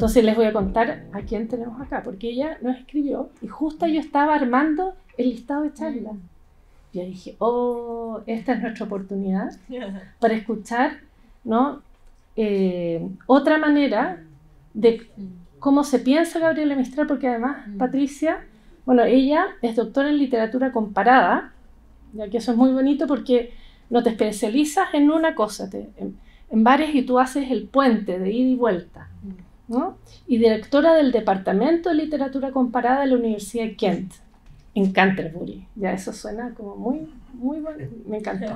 Entonces les voy a contar a quién tenemos acá, porque ella nos escribió y justo yo estaba armando el listado de charlas. Mm. Yo dije, oh, esta es nuestra oportunidad para escuchar ¿no? Eh, otra manera de cómo se piensa Gabriela Mistral, porque además mm. Patricia, bueno, ella es doctora en literatura comparada, ya que eso es muy bonito porque no te especializas en una cosa, te, en, en, varias y tú haces el puente de ida y vuelta. Mm y directora del Departamento de Literatura Comparada de la Universidad de Kent, en Canterbury. Ya eso suena como muy, muy bueno, me encantó.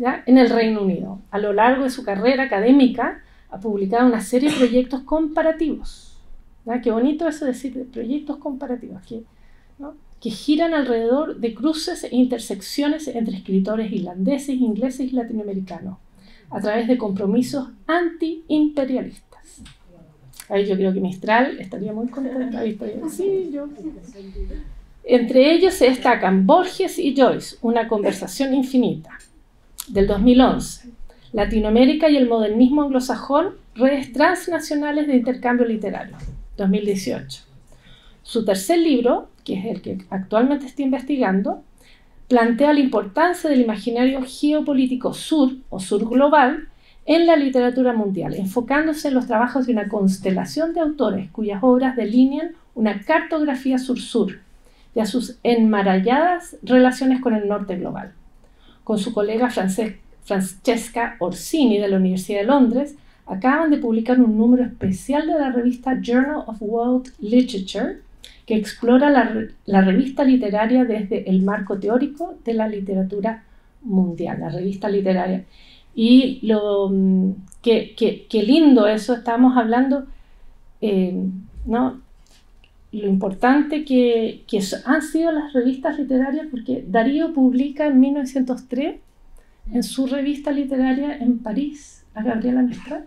¿Ya? En el Reino Unido. A lo largo de su carrera académica ha publicado una serie de proyectos comparativos. Qué bonito eso decir de proyectos comparativos, que, que giran alrededor de cruces e intersecciones entre escritores irlandeses, ingleses y latinoamericanos, a través de compromisos antiimperialistas. Ahí yo creo que Mistral estaría muy contenta. Sí, yo. Entre ellos se destacan Borges y Joyce, Una conversación infinita, del 2011. Latinoamérica y el modernismo anglosajón, redes transnacionales de intercambio literario, 2018. Su tercer libro, que es el que actualmente estoy investigando, plantea la importancia del imaginario geopolítico sur o sur global en la literatura mundial, enfocándose en los trabajos de una constelación de autores cuyas obras delinean una cartografía sur-sur y a sus enmaralladas relaciones con el norte global. Con su colega Francesca Orsini de la Universidad de Londres, acaban de publicar un número especial de la revista Journal of World Literature, que explora la, la, revista literaria desde el marco teórico de la literatura mundial, la revista literaria. Y lo que, mm, que, lindo eso, estábamos hablando, eh, ¿no? Lo importante que, que, han sido las revistas literarias, porque Darío publica en 1903 en su revista literaria en París a Gabriela Mistral.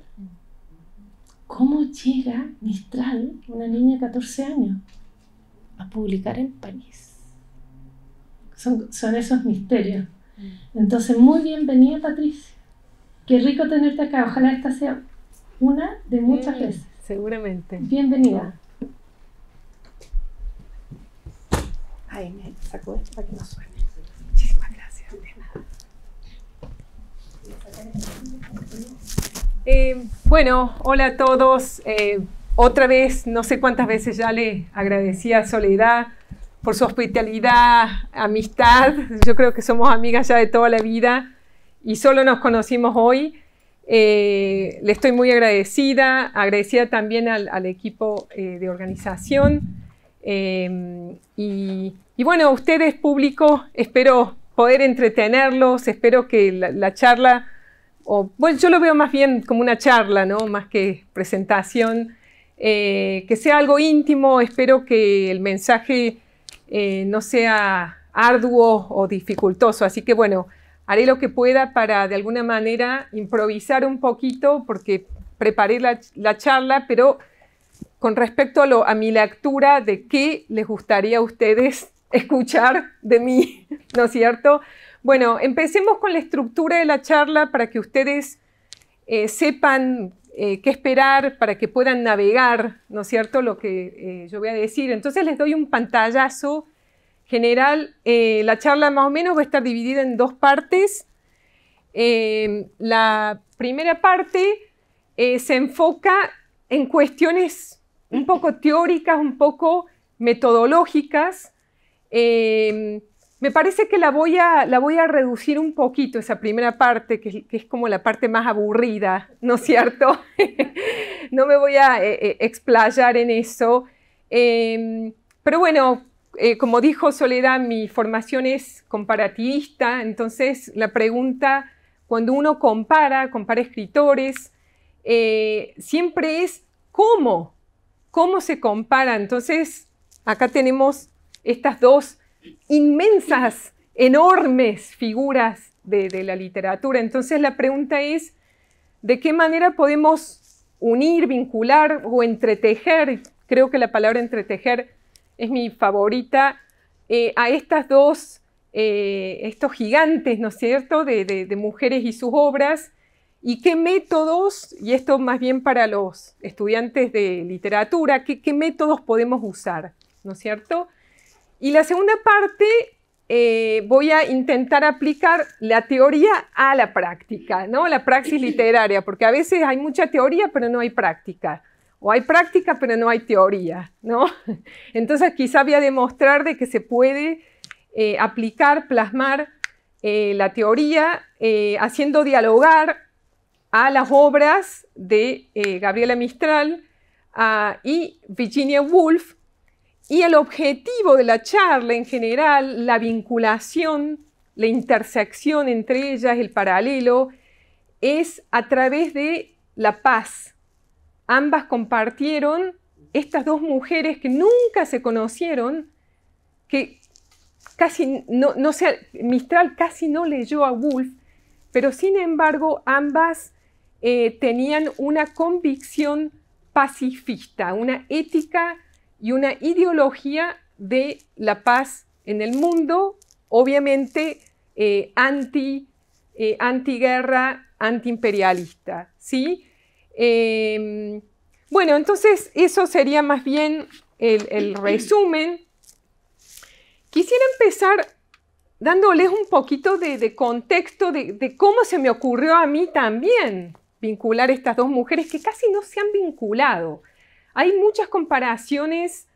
¿Cómo llega Mistral, una niña de 14 años, a publicar en París? Son, son esos misterios. Mm. Entonces, muy bienvenida Patricia Qué rico tenerte acá. Ojalá esta sea una de muchas veces. Seguramente. Bienvenida. Ay, me sacó esto para que no suene. Muchísimas gracias. De nada. Eh, bueno, hola a todos. Eh, otra vez, no sé cuántas veces ya le agradecí a Soledad por su hospitalidad, amistad. Yo creo que somos amigas ya de toda la vida y solo nos conocimos hoy. Eh, le estoy muy agradecida, agradecida también al, equipo eh, de organización. Eh, y, y, bueno, ustedes, público, espero poder entretenerlos, espero que la, charla, o, bueno, yo lo veo más bien como una charla, ¿no? Más que presentación, que sea algo íntimo, espero que el mensaje no sea arduo o dificultoso. Así que bueno, haré lo que pueda para de alguna manera improvisar un poquito porque preparé la, charla, pero con respecto a, mi lectura de qué les gustaría a ustedes escuchar de mí, ¿no es cierto? Bueno, empecemos con la estructura de la charla para que ustedes eh, sepan eh, qué esperar, para que puedan navegar, ¿no es cierto?, lo que eh, yo voy a decir. Entonces les doy un pantallazo general, eh, la charla más o menos va a estar dividida en dos partes. Eh, la primera parte eh, se enfoca en cuestiones un poco teóricas, un poco metodológicas. me parece que la voy, a, la voy a reducir un poquito, esa primera parte, que, que es como la parte más aburrida, ¿no es cierto? no me voy a explayar en eso. pero bueno, eh, como dijo Soledad, mi formación es comparativista, entonces la pregunta, cuando uno compara, compara escritores, eh, siempre es cómo, cómo se compara. Entonces, acá tenemos estas dos inmensas, enormes figuras de, de la literatura. Entonces, la pregunta es, ¿de qué manera podemos unir, vincular o entretejer? Creo que la palabra entretejer es mi favorita, eh, a estas dos, eh, estos gigantes, ¿no es cierto?, de, mujeres y sus obras, y qué métodos, y esto más bien para los estudiantes de literatura, qué, métodos podemos usar, ¿no es cierto? Y la segunda parte eh, voy a intentar aplicar la teoría a la práctica, ¿no? La praxis literaria, porque a veces hay mucha teoría, pero no hay práctica o hay práctica pero no hay teoría, ¿no? Entonces quizá voy a demostrar de que se puede eh, aplicar, plasmar eh, la teoría eh, haciendo dialogar a las obras de Gabriela Mistral ah, y Virginia Woolf y el objetivo de la charla en general, la vinculación, la intersección entre ellas, el paralelo, es a través de la paz, Ambas compartieron estas dos mujeres que nunca se conocieron, que casi no, Mistral casi no leyó a Woolf, pero sin embargo ambas eh, tenían una convicción pacifista, una ética y una ideología de la paz en el mundo, obviamente eh, anti, guerra eh, antiguerra, antiimperialista, ¿sí? Em, bueno, entonces eso sería más bien el, resumen. Quisiera empezar dándoles un poquito de, contexto de, cómo se me ocurrió a mí también vincular estas dos mujeres que casi no se han vinculado. Hay muchas comparaciones,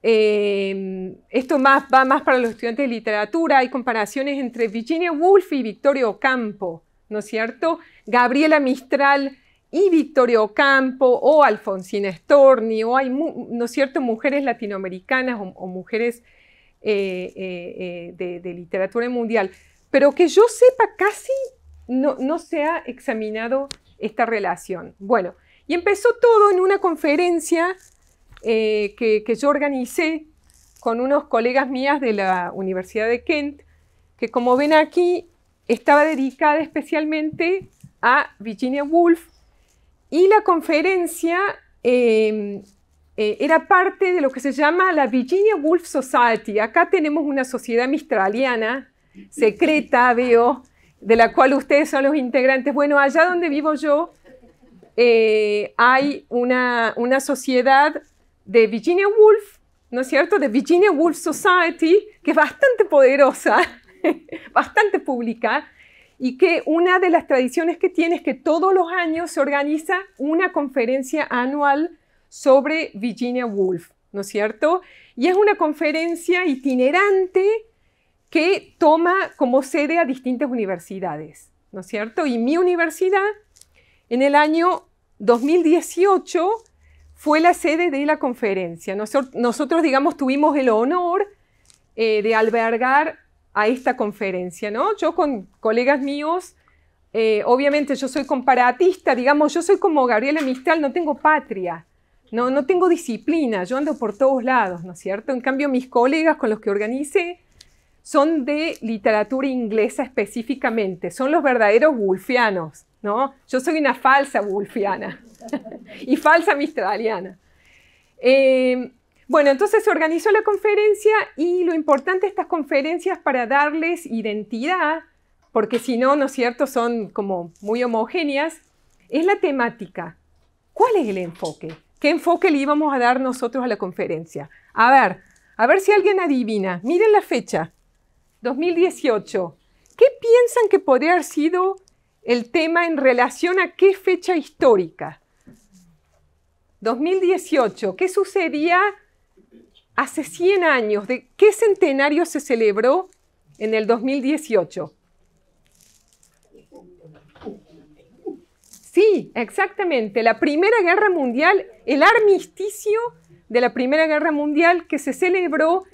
em, esto más, va más para los estudiantes de literatura, hay comparaciones entre Virginia Woolf y Victoria Ocampo, ¿no es cierto? Gabriela Mistral y Victoria Ocampo o Alfonsina Storni, o hay, ¿no cierto?, mujeres latinoamericanas o, mujeres eh, eh, eh, de, literatura mundial. Pero que yo sepa, casi no, no se ha examinado esta relación. Bueno, y empezó todo en una conferencia que, que, yo organicé con unos colegas mías de la Universidad de Kent, que como ven aquí, estaba dedicada especialmente a Virginia Woolf y la conferencia em, eh, era parte de lo que se llama la Virginia Woolf Society. Acá tenemos una sociedad mistraliana, secreta, veo, de la cual ustedes son los integrantes. Bueno, allá donde vivo yo eh, hay una, una sociedad de Virginia Woolf, ¿no es cierto? De Virginia Woolf Society, que es bastante poderosa, bastante pública, y que una de las tradiciones que tiene es que todos los años se organiza una conferencia anual sobre Virginia Woolf, ¿no es cierto? Y es una conferencia itinerante que toma como sede a distintas universidades, ¿no es cierto? Y mi universidad en el año 2018 fue la sede de la conferencia. Nosotros, digamos, tuvimos el honor eh, de albergar a esta conferencia, ¿no? Yo con colegas míos, eh, obviamente yo soy comparatista, digamos, yo soy como Gabriela Mistral, no tengo patria, no, no tengo disciplina, yo ando por todos lados, ¿no es cierto? En cambio, mis colegas con los que organice son de literatura inglesa específicamente, son los verdaderos wolfianos, ¿no? Yo soy una falsa wolfiana y falsa mistraliana. Eh, bueno, entonces se organizó la conferencia y lo importante de estas conferencias para darles identidad, porque si no, ¿no es cierto?, son como muy homogéneas, es la temática. ¿Cuál es el enfoque? ¿Qué enfoque le íbamos a dar nosotros a la conferencia? A ver, a ver si alguien adivina. Miren la fecha, 2018. ¿Qué piensan que podría haber sido el tema en relación a qué fecha histórica? 2018. ¿Qué sucedía hace 100 años, ¿de qué centenario se celebró en el 2018? Sí, exactamente, la Primera Guerra Mundial, el armisticio de la Primera Guerra Mundial que se celebró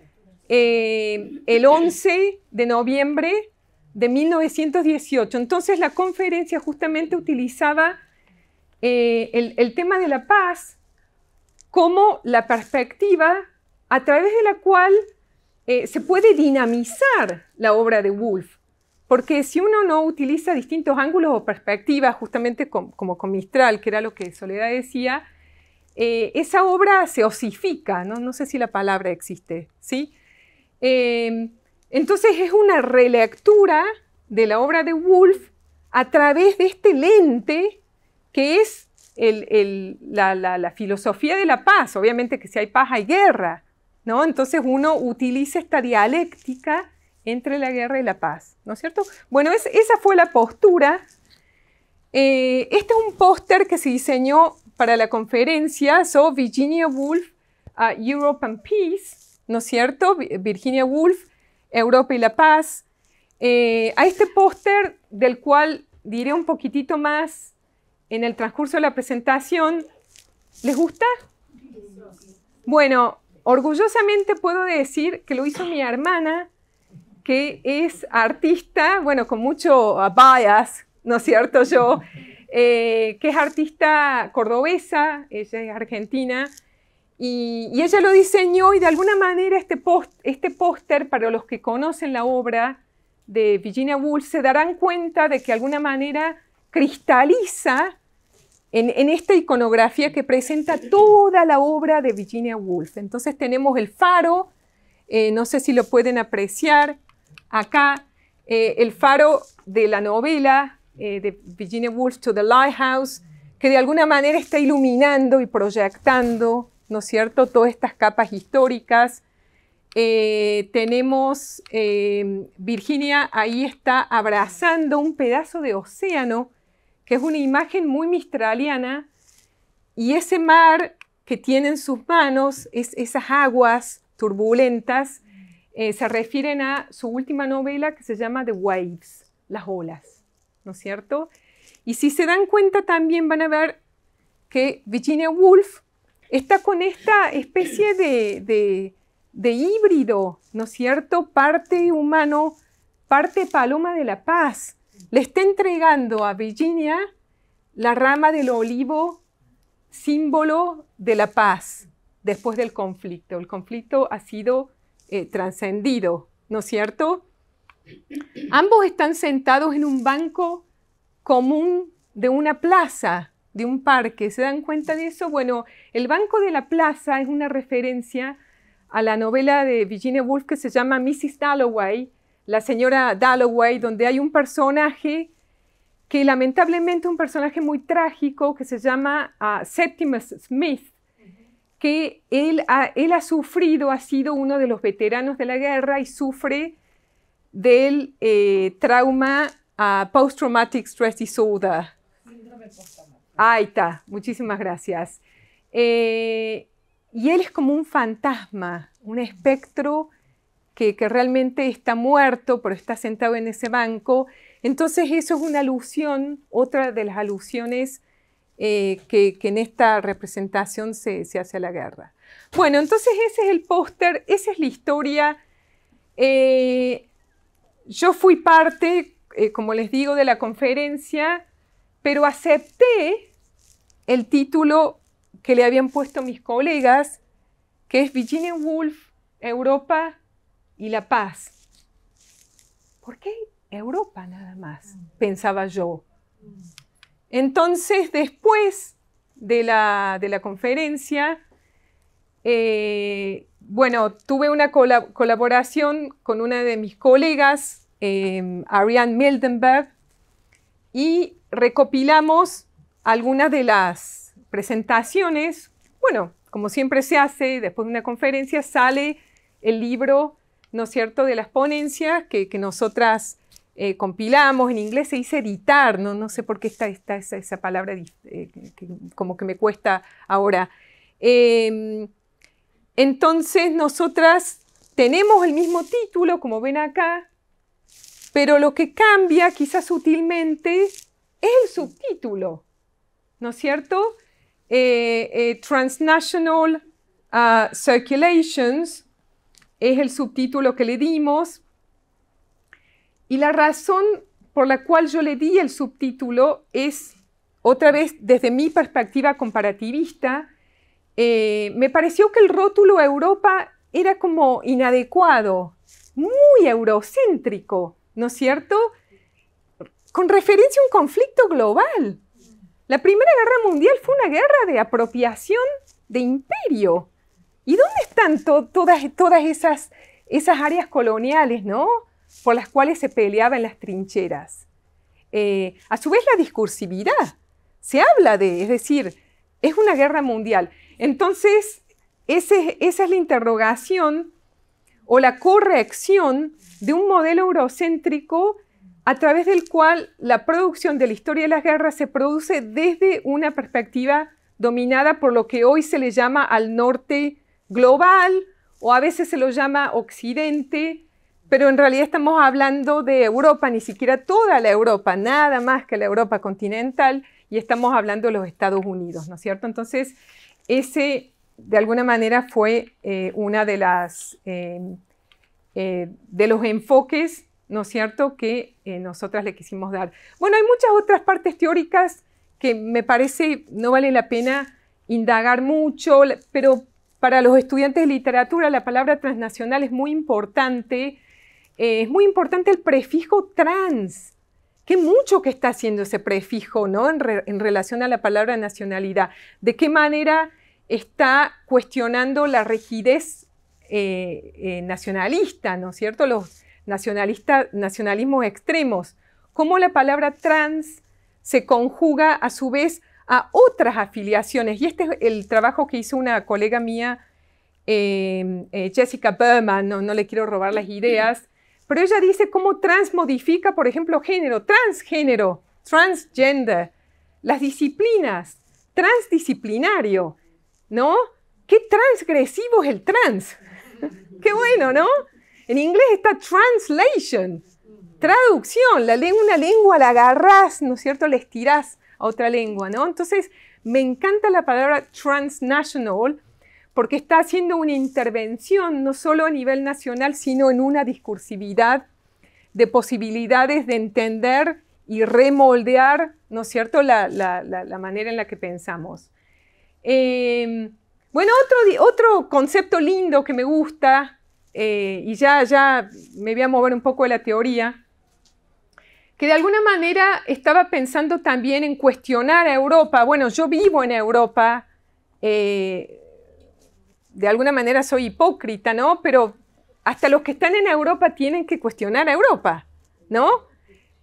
eh, el 11 de noviembre de 1918. Entonces la conferencia justamente utilizaba eh, el tema de la paz como la perspectiva a través de la cual eh, se puede dinamizar la obra de Wolf. Porque si uno no utiliza distintos ángulos o perspectivas, justamente como con Mistral, que era lo que Soledad decía, eh, esa obra se osifica, ¿no? sé si la palabra existe, ¿sí? Eh, entonces es una relectura de la obra de Woolf a través de este lente que es la, la filosofía de la paz. Obviamente que si hay paz hay guerra, ¿no? Entonces uno utiliza esta dialéctica entre la guerra y la paz, ¿no es cierto? Bueno, esa fue la postura. Eh, este es un póster que se diseñó para la conferencia, so Virginia Woolf, Europa Europe and Peace, ¿no es cierto? Virginia Woolf, Europa y la paz. Eh, a este póster, del cual diré un poquitito más en el transcurso de la presentación, ¿les gusta? Bueno, Orgullosamente puedo decir que lo hizo mi hermana, que es artista, bueno, con mucho uh, bias, ¿no es cierto? Yo, eh, que es artista cordobesa, ella es argentina, y, ella lo diseñó y de alguna manera este este póster, para los que conocen la obra de Virginia Woolf, se darán cuenta de que de alguna manera cristaliza en, esta iconografía que presenta toda la obra de Virginia Woolf. Entonces tenemos el faro, eh, no sé si lo pueden apreciar acá, eh, el faro de la novela eh, de Virginia Woolf, To the Lighthouse, que de alguna manera está iluminando y proyectando, ¿no es cierto?, todas estas capas históricas. tenemos, Virginia ahí está abrazando un pedazo de océano que es una imagen muy mistraliana, y ese mar que tiene en sus manos, es, esas aguas turbulentas, eh, se refieren a su última novela que se llama The Waves, las olas, ¿no es cierto? Y si se dan cuenta también van a ver que Virginia Woolf está con esta especie de, de híbrido, ¿no es cierto? Parte humano, parte paloma de la paz, le está entregando a Virginia la rama del olivo, símbolo de la paz después del conflicto. El conflicto ha sido eh, trascendido, ¿no es cierto? Ambos están sentados en un banco común de una plaza, de un parque. ¿Se dan cuenta de eso? Bueno, el banco de la plaza es una referencia a la novela de Virginia Woolf que se llama Mrs. Dalloway, la señora Dalloway, donde hay un personaje que lamentablemente es un personaje muy trágico que se llama ah, Septimus Smith, que él ha, él ha, sufrido, ha sido uno de los veteranos de la guerra y sufre del eh, trauma ah, post-traumatic stress disorder. Ahí está, muchísimas gracias. Eh, y él es como un fantasma, un espectro que, realmente está muerto, pero está sentado en ese banco. Entonces eso es una alusión, otra de las alusiones eh, que, en esta representación se, hace a la guerra. Bueno, entonces ese es el póster, esa es la historia. Eh, yo fui parte, eh, como les digo, de la conferencia, pero acepté el título que le habían puesto mis colegas, que es Virginia Woolf, Europa y la paz. ¿Por qué Europa nada más? Pensaba yo. Entonces, después de la, conferencia, eh, bueno, tuve una colaboración con una de mis colegas, eh, Ariane Mildenberg, y recopilamos algunas de las presentaciones. Bueno, como siempre se hace, después de una conferencia sale el libro ¿no es cierto?, de las ponencias que, nosotras eh, compilamos, en inglés se dice editar, no, no sé por qué está, está esa, palabra eh, como que me cuesta ahora. Em, entonces, nosotras tenemos el mismo título, como ven acá, pero lo que cambia, quizás sutilmente, es el subtítulo, ¿no es cierto? Eh, Transnational ah, Circulations es el subtítulo que le dimos. Y la razón por la cual yo le di el subtítulo es, otra vez desde mi perspectiva comparativista, eh, me pareció que el rótulo Europa era como inadecuado, muy eurocéntrico, ¿no es cierto? Con referencia a un conflicto global. La Primera Guerra Mundial fue una guerra de apropiación de imperio. ¿Y dónde están todas, esas, áreas coloniales, ¿no? Por las cuales se peleaba en las trincheras. Eh, a su vez, la discursividad. Se habla de, es decir, es una guerra mundial. Entonces, esa es la interrogación o la corrección de un modelo eurocéntrico a través del cual la producción de la historia de las guerras se produce desde una perspectiva dominada por lo que hoy se le llama al norte global o a veces se lo llama occidente, pero en realidad estamos hablando de Europa, ni siquiera toda la Europa, nada más que la Europa continental y estamos hablando de los Estados Unidos, ¿no es cierto? Entonces, ese de alguna manera fue uno eh, una de em, eh, de los enfoques, ¿no es cierto?, que eh, nosotras le quisimos dar. Bueno, hay muchas otras partes teóricas que me parece no vale la pena indagar mucho, pero para los estudiantes de literatura, la palabra transnacional es muy importante. Eh, es muy importante el prefijo trans. Qué mucho que está haciendo ese prefijo ¿no? en, relación a la palabra nacionalidad. De qué manera está cuestionando la rigidez eh, eh, nacionalista, ¿no es cierto? Los nacionalistas, nacionalismos extremos. Cómo la palabra trans se conjuga a su vez a otras afiliaciones. Y este es el trabajo que hizo una colega mía, em, eh, Jessica Berman, no, le quiero robar las ideas, pero ella dice cómo transmodifica, por ejemplo, género, transgénero, transgender, las disciplinas, transdisciplinario, ¿no? Qué transgresivo es el trans. Qué bueno, ¿no? En inglés está translation, traducción, la lengua, una lengua la agarras ¿no es cierto? La estirás otra lengua, ¿no? Entonces, me encanta la palabra transnational porque está haciendo una intervención no solo a nivel nacional, sino en una discursividad de posibilidades de entender y remoldear, ¿no es cierto?, la, manera en la que pensamos. Em, bueno, otro, otro concepto lindo que me gusta, eh, y ya, ya me voy a mover un poco de la teoría, que de alguna manera estaba pensando también en cuestionar a Europa. Bueno, yo vivo en Europa, eh, de alguna manera soy hipócrita, ¿no? Pero hasta los que están en Europa tienen que cuestionar a Europa, ¿no?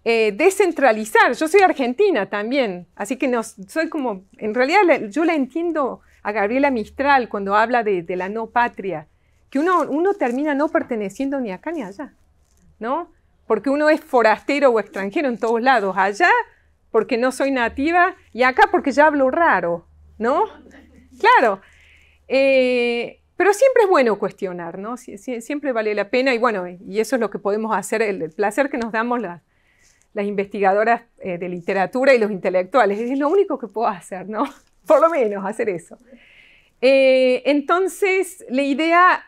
Eh, descentralizar. Yo soy argentina también, así que no, soy como, en realidad yo la entiendo a Gabriela Mistral cuando habla de, la no patria, que uno, uno termina no perteneciendo ni acá ni allá, ¿no? porque uno es forastero o extranjero en todos lados, allá porque no soy nativa y acá porque ya hablo raro, ¿no? Claro. Eh, pero siempre es bueno cuestionar, ¿no? siempre vale la pena y bueno, y eso es lo que podemos hacer, el, placer que nos damos las, investigadoras eh, de literatura y los intelectuales. Es lo único que puedo hacer, ¿no? Por lo menos hacer eso. Eh, entonces, la idea,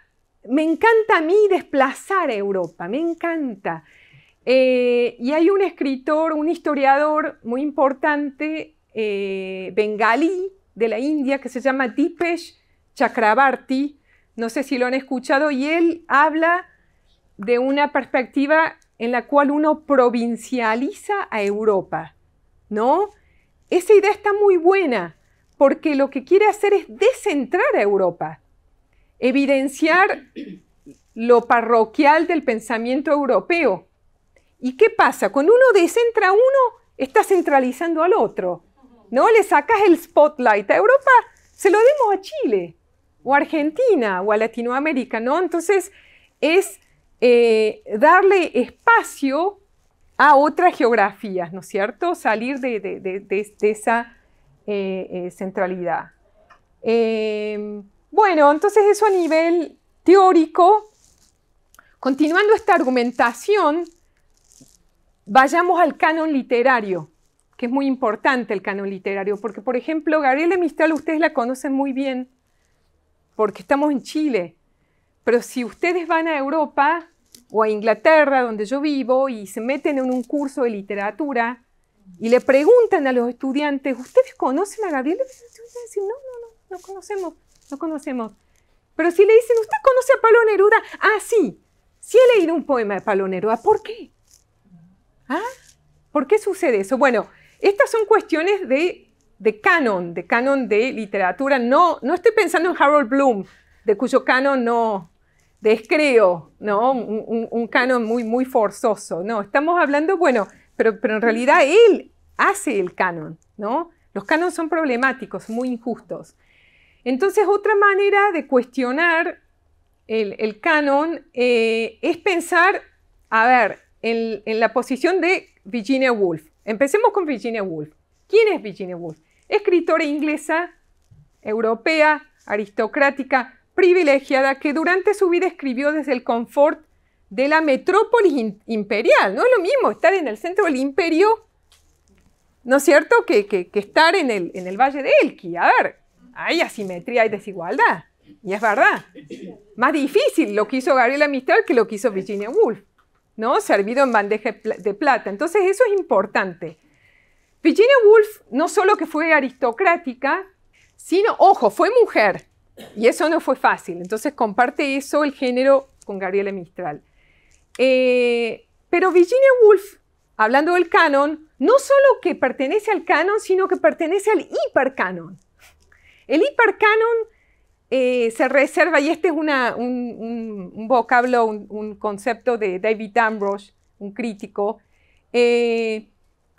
me encanta a mí desplazar a Europa, me encanta. Eh, y hay un escritor, un historiador muy importante, eh, bengalí de la India, que se llama Dipesh Chakrabarti. No sé si lo han escuchado, y él habla de una perspectiva en la cual uno provincializa a Europa, ¿no? Esa idea está muy buena, porque lo que quiere hacer es descentrar a Europa, evidenciar lo parroquial del pensamiento europeo, ¿Y qué pasa? Cuando uno descentra a uno, está centralizando al otro. ¿No? Le sacas el spotlight a Europa, se lo demos a Chile, o a Argentina, o a Latinoamérica, ¿no? Entonces, es eh, darle espacio a otras geografías, ¿no es cierto? Salir de, esa eh, eh, centralidad. Em, bueno, entonces eso a nivel teórico. Continuando esta argumentación, Vayamos al canon literario, que es muy importante el canon literario, porque por ejemplo, Gabriela Mistral ustedes la conocen muy bien, porque estamos en Chile, pero si ustedes van a Europa o a Inglaterra, donde yo vivo, y se meten en un curso de literatura y le preguntan a los estudiantes, ¿ustedes conocen a Gabriela? no, no, no, no conocemos, no conocemos. Pero si le dicen, ¿usted conoce a Pablo Neruda? Ah, sí, sí he leído un poema de Pablo Neruda. ¿Por qué? Ah, ¿Por qué sucede eso? Bueno, estas son cuestiones de, canon, de canon de literatura. No, no estoy pensando en Harold Bloom, de cuyo canon no descreo, ¿no? Un, canon muy, muy forzoso. No, estamos hablando, bueno, pero, pero en realidad él hace el canon, ¿no? Los canons son problemáticos, muy injustos. Entonces, otra manera de cuestionar el, canon eh, es pensar, a ver, en, la posición de Virginia Woolf. Empecemos con Virginia Woolf. ¿Quién es Virginia Woolf? Escritora inglesa, europea, aristocrática, privilegiada, que durante su vida escribió desde el confort de la metrópolis imperial. No es lo mismo estar en el centro del imperio, ¿no es cierto?, que, estar en el, Valle de Elqui. A ver, hay asimetría, y desigualdad. Y es verdad. Más difícil lo que hizo Gabriela Mistral que lo que hizo Virginia Woolf. ¿no? Servido en bandeja de plata. Entonces eso es importante. Virginia Woolf no solo que fue aristocrática, sino, ojo, fue mujer. Y eso no fue fácil. Entonces comparte eso el género con Gabriela Mistral. Eh, pero Virginia Woolf, hablando del canon, no solo que pertenece al canon, sino que pertenece al hipercanon. El hipercanon eh, se reserva, y este es un, vocablo, un, concepto de David Ambrose, un crítico, eh,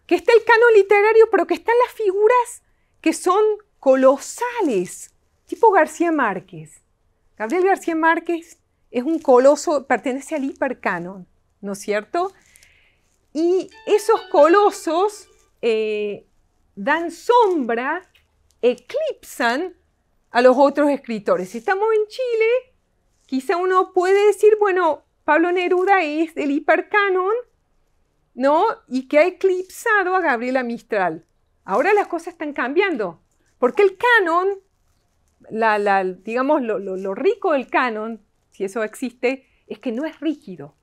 que está el canon literario, pero que están las figuras que son colosales, tipo García Márquez. Gabriel García Márquez es un coloso, pertenece al hipercanon, ¿no es cierto? Y esos colosos eh, dan sombra, eclipsan los otros escritores. Si estamos en Chile, quizá uno puede decir, bueno, Pablo Neruda es el hipercanon, ¿no? Y que ha eclipsado a Gabriela Mistral. Ahora las cosas están cambiando, porque el canon, la, digamos, lo, lo rico del canon, si eso existe, es que no es rígido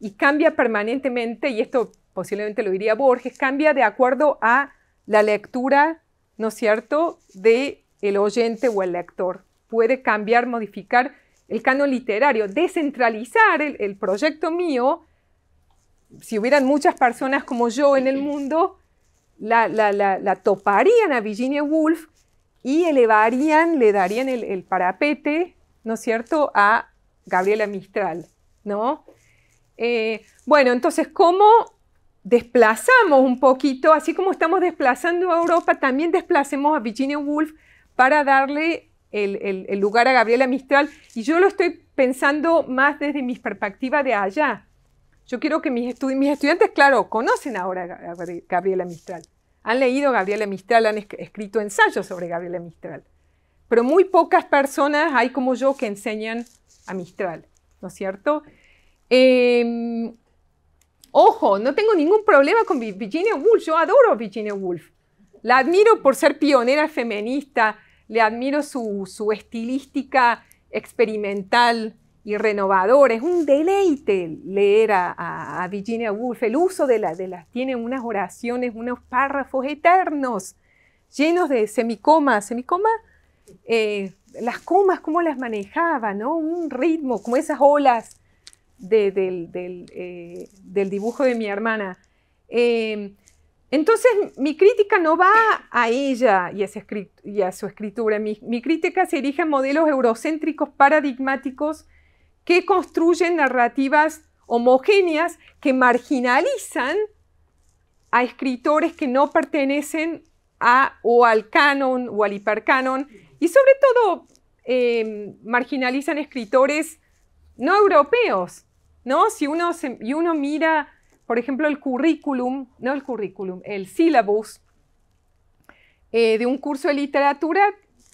y cambia permanentemente, y esto posiblemente lo diría Borges, cambia de acuerdo a la lectura, ¿no es cierto?, de el oyente o el lector. Puede cambiar, modificar el canon literario, descentralizar el, proyecto mío. Si hubieran muchas personas como yo en el mundo, la, toparían a Virginia Woolf y elevarían, le darían el, parapete, ¿no es cierto?, a Gabriela Mistral, ¿no? Eh, bueno, entonces, ¿cómo desplazamos un poquito, así como estamos desplazando a Europa, también desplacemos a Virginia Woolf para darle el, lugar a Gabriela Mistral. Y yo lo estoy pensando más desde mi perspectiva de allá. Yo quiero que mis, estudiantes, claro, conocen ahora a Gabriela Mistral. Han leído Gabriela Mistral, han escrito ensayos sobre Gabriela Mistral. Pero muy pocas personas hay como yo que enseñan a Mistral, ¿no es cierto? Em, ojo, no tengo ningún problema con Virginia Woolf, yo adoro a Virginia Woolf. La admiro por ser pionera feminista, le admiro su, su estilística experimental y renovadora. Es un deleite leer a, Virginia Woolf. El uso de, las tiene unas oraciones, unos párrafos eternos, llenos de semicomas. Semicoma, eh, las comas, cómo las manejaba, ¿no? Un ritmo, como esas olas eh, del, dibujo de mi hermana. Eh, entonces, mi crítica no va a ella y a su, escritura. Mi, crítica se erige a modelos eurocéntricos paradigmáticos que construyen narrativas homogéneas que marginalizan a escritores que no pertenecen a, o al canon o al hipercanon y sobre todo em, marginalizan escritores no europeos, ¿no? Si uno, y uno mira por ejemplo, el currículum, no el currículum, el syllabus eh, de un curso de literatura,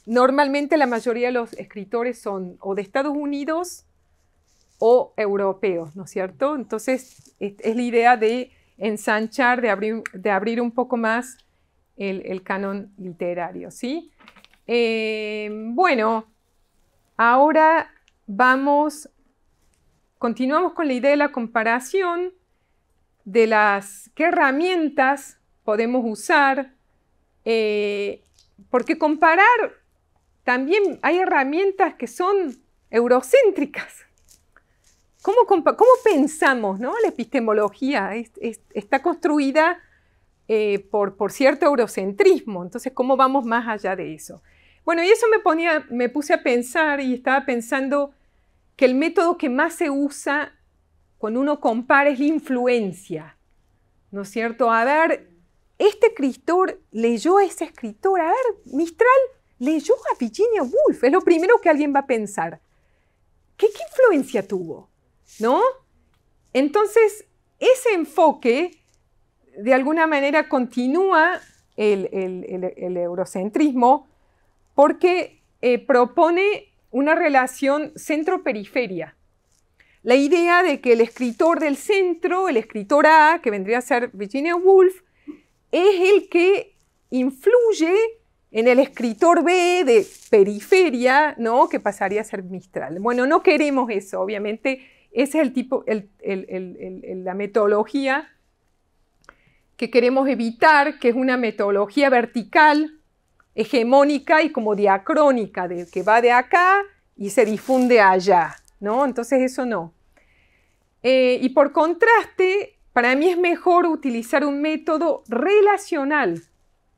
normalmente la mayoría de los escritores son o de Estados Unidos o europeos, ¿no es cierto? Entonces, es, la idea de ensanchar, de abrir, de abrir un poco más el, canon literario, ¿sí? Eh, bueno, ahora vamos, continuamos con la idea de la comparación de las qué herramientas podemos usar, eh, porque comparar, también hay herramientas que son eurocéntricas. ¿Cómo, cómo pensamos? ¿no? La epistemología está construida eh, por, por, cierto eurocentrismo, entonces ¿cómo vamos más allá de eso? Bueno, y eso me, ponía, me puse a pensar y estaba pensando que el método que más se usa cuando uno compara es la influencia, ¿no es cierto? A ver, este escritor leyó a ese escritor, a ver, Mistral leyó a Virginia Woolf, es lo primero que alguien va a pensar. ¿Qué, influencia tuvo? ¿No? Entonces, ese enfoque de alguna manera continúa el, eurocentrismo porque eh, propone una relación centro-periferia la idea de que el escritor del centro, el escritor A, que vendría a ser Virginia Woolf, es el que influye en el escritor B de periferia, ¿no? Que pasaría a ser Mistral. Bueno, no queremos eso, obviamente. Ese es el tipo, la metodología que queremos evitar, que es una metodología vertical, hegemónica y como diacrónica, de, que va de acá y se difunde allá. Entonces eso no. Eh, y por contraste, para mí es mejor utilizar un método relacional,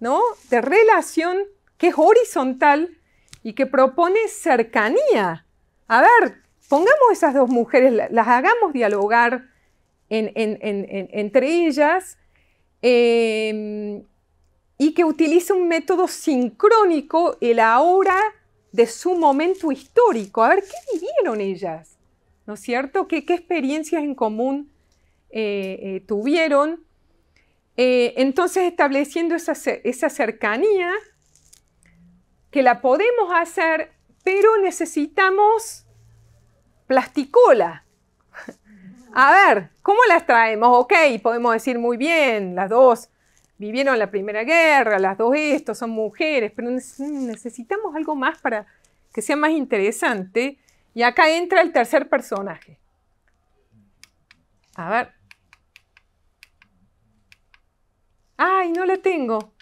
¿no? De relación que es horizontal y que propone cercanía. A ver, pongamos esas dos mujeres, las hagamos dialogar entre ellas em, y que utilice un método sincrónico, el ahora de su momento histórico, a ver qué vivieron ellas, ¿no es cierto? ¿Qué, qué experiencias en común eh, eh, tuvieron? Eh, entonces, estableciendo esa, esa cercanía, que la podemos hacer, pero necesitamos plasticola. A ver, ¿cómo las traemos? Ok, podemos decir muy bien, las dos, vivieron la Primera Guerra, las dos estos son mujeres, pero necesitamos algo más para que sea más interesante. Y acá entra el tercer personaje. A ver. Ay, no la tengo.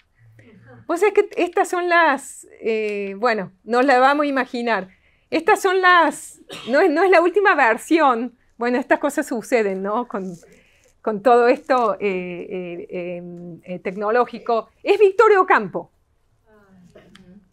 Pues es que estas son las, eh, bueno, nos la vamos a imaginar. Estas son las, no es, no es la última versión. Bueno, estas cosas suceden, ¿no? Con, con todo esto eh, eh, em, eh, tecnológico, es Victoria Ocampo.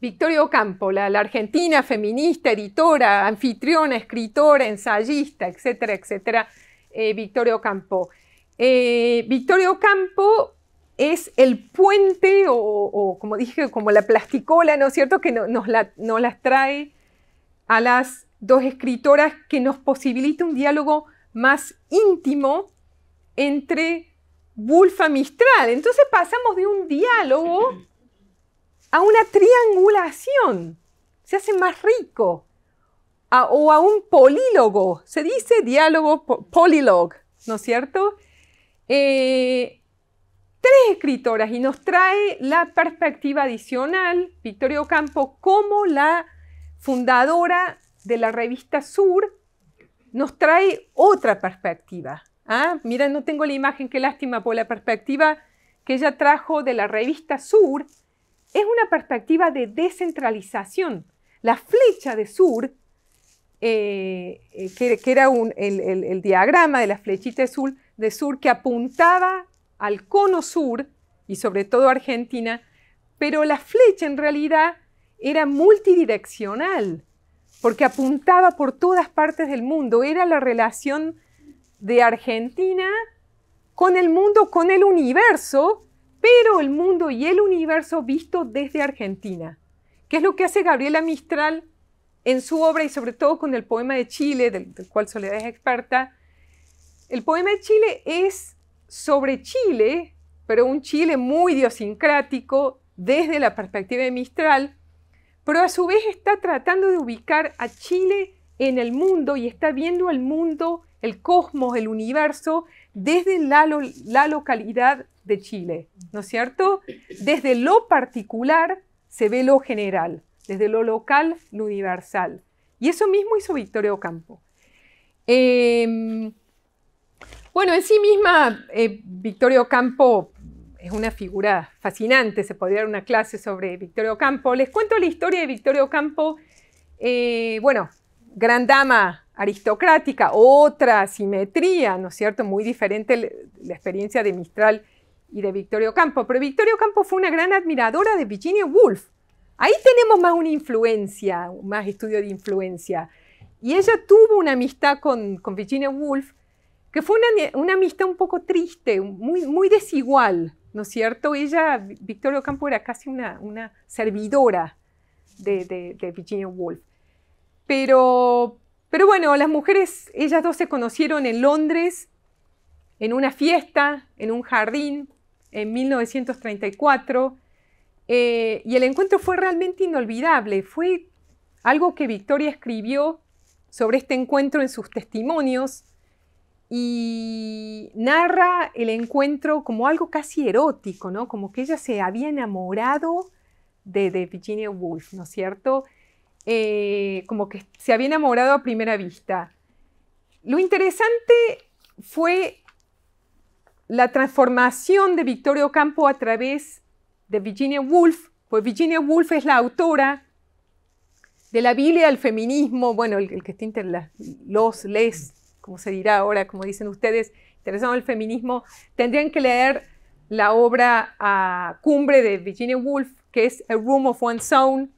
Victoria Ocampo, la, argentina feminista, editora, anfitriona, escritora, ensayista, etcétera, etcétera, eh, Victoria Ocampo. Victoria Ocampo es el puente o, como dije, como la plasticola, ¿no es cierto?, que nos, la, nos, las trae a las dos escritoras que nos posibilita un diálogo más íntimo entre Bulfa Mistral. Entonces pasamos de un diálogo a una triangulación, se hace más rico, o a un polílogo, se dice diálogo po ¿no es cierto? Eh, tres escritoras y nos trae la perspectiva adicional, Victoria Ocampo como la fundadora de la revista Sur, nos trae otra perspectiva, Ah, mira, no tengo la imagen, qué lástima, por la perspectiva que ella trajo de la revista Sur es una perspectiva de descentralización. La flecha de Sur, eh, eh, que, era un, el, diagrama de la flechita de sur, de sur que apuntaba al cono sur y sobre todo a Argentina, pero la flecha en realidad era multidireccional, porque apuntaba por todas partes del mundo, era la relación de Argentina con el mundo, con el universo, pero el mundo y el universo visto desde Argentina, qué es lo que hace Gabriela Mistral en su obra y sobre todo con el poema de Chile, del, del cual Soledad es experta. El poema de Chile es sobre Chile, pero un Chile muy idiosincrático desde la perspectiva de Mistral, pero a su vez está tratando de ubicar a Chile en el mundo y está viendo al mundo el cosmos, el universo, desde la, localidad de Chile, ¿no es cierto? Desde lo particular se ve lo general, desde lo local lo universal. Y eso mismo hizo Victorio Campo. Em, bueno, en sí misma, eh, Victorio Campo Ocampo es una figura fascinante, se podría dar una clase sobre Victorio Campo. Les cuento la historia de Victorio Campo, eh, bueno, gran dama aristocrática, otra simetría, ¿no es cierto? Muy diferente la experiencia de Mistral y de Victorio Campo. Pero Victorio Campo fue una gran admiradora de Virginia Woolf. Ahí tenemos más una influencia, más estudio de influencia. Y ella tuvo una amistad con, Virginia Woolf, que fue una, amistad un poco triste, muy, muy desigual, ¿no es cierto? Ella, Victorio Campo, era casi una, una servidora de Virginia Woolf. Pero, pero bueno, las mujeres, ellas dos se conocieron en Londres, en una fiesta, en un jardín, en 1934, eh, y el encuentro fue realmente inolvidable. Fue algo que Victoria escribió sobre este encuentro en sus testimonios y narra el encuentro como algo casi erótico, ¿no? Como que ella se había enamorado de, de Virginia Woolf, ¿no es cierto? Eh, como que se había enamorado a primera vista. Lo interesante fue la transformación de Victoria Ocampo a través de Virginia Woolf, pues Virginia Woolf es la autora de la Biblia al feminismo, bueno, el, que esté entre los, les, como se dirá ahora, como dicen ustedes, interesado en el feminismo, tendrían que leer la obra a cumbre de Virginia Woolf, que es A Room of One's Own,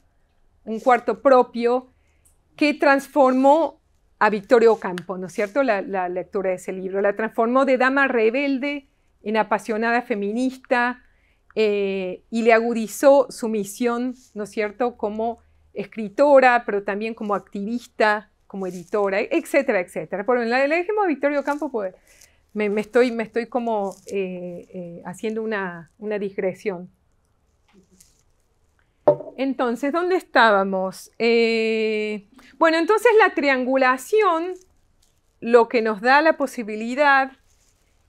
un cuarto propio, que transformó a Victoria Ocampo, ¿no es cierto?, la, lectura de ese libro. La transformó de dama rebelde en apasionada feminista eh, y le agudizó su misión, ¿no es cierto?, como escritora, pero también como activista, como editora, etcétera, etcétera. Por la elegimos de Victoria Ocampo, pues me, estoy, me estoy como eh, eh, haciendo una, una digresión entonces, ¿dónde estábamos? Eh, bueno, entonces la triangulación lo que nos da la posibilidad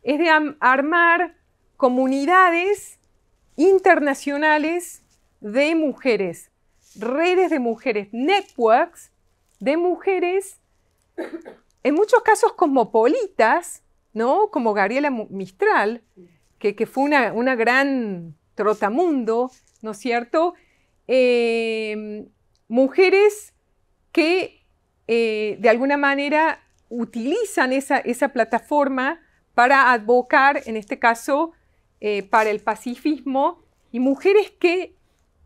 es de armar comunidades internacionales de mujeres, redes de mujeres, networks de mujeres, en muchos casos cosmopolitas, ¿no? Como Gabriela Mistral, que, fue una, una gran trotamundo, ¿no es cierto? Em, mujeres que eh, de alguna manera utilizan esa, plataforma para advocar, en este caso, eh, para el pacifismo, y mujeres que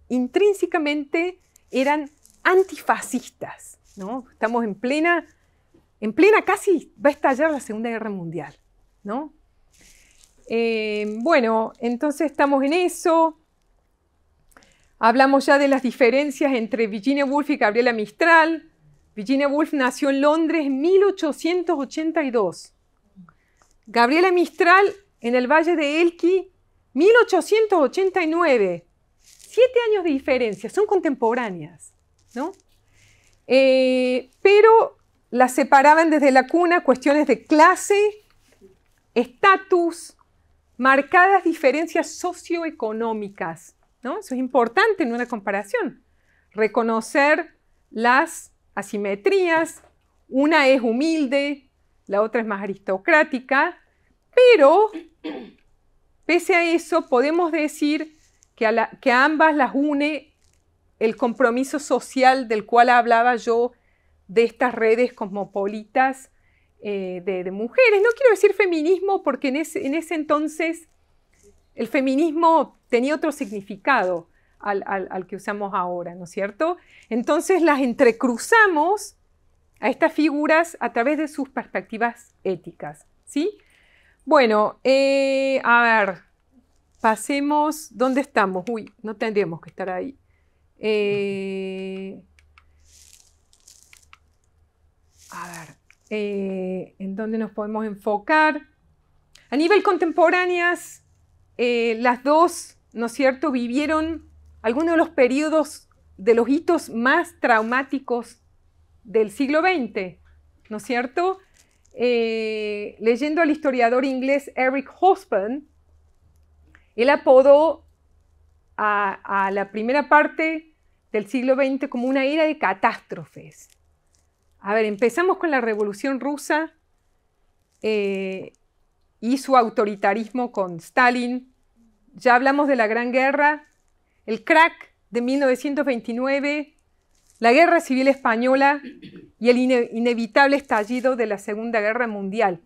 intrínsecamente eran antifascistas. ¿no? Estamos en plena, en plena casi va a estallar la Segunda Guerra Mundial. ¿no? Em, bueno, entonces estamos en eso. Hablamos ya de las diferencias entre Virginia Woolf y Gabriela Mistral. Virginia Woolf nació en Londres en 1882. Gabriela Mistral en el Valle de Elqui, 1889. Siete años de diferencia, son contemporáneas, ¿no? Eh, pero las separaban desde la cuna cuestiones de clase, estatus, marcadas diferencias socioeconómicas. Eso es importante en una comparación. Reconocer las asimetrías, una es humilde, la otra es más aristocrática, pero pese a eso podemos decir que a, ambas las une el compromiso social del cual hablaba yo de estas redes cosmopolitas eh, de, de, mujeres. No quiero decir feminismo porque en ese, en ese entonces el feminismo tenía otro significado al, que usamos ahora, ¿no es cierto? Entonces las entrecruzamos a estas figuras a través de sus perspectivas éticas, ¿sí? Bueno, eh, a ver, pasemos, ¿dónde estamos? Uy, no tendríamos que estar ahí. Eh, a ver, eh, ¿en dónde nos podemos enfocar? A nivel contemporáneas, eh, las dos, ¿no es cierto?, vivieron algunos de los periodos de los hitos más traumáticos del siglo XX, ¿no es cierto? Eh, leyendo al historiador inglés Eric Hospan, él apodó a, la primera parte del siglo XX como una era de catástrofes. A ver, empezamos con la Revolución Rusa eh, y su autoritarismo con Stalin, ya hablamos de la Gran Guerra, el crack de 1929, la Guerra Civil Española y el inevitable estallido de la Segunda Guerra Mundial.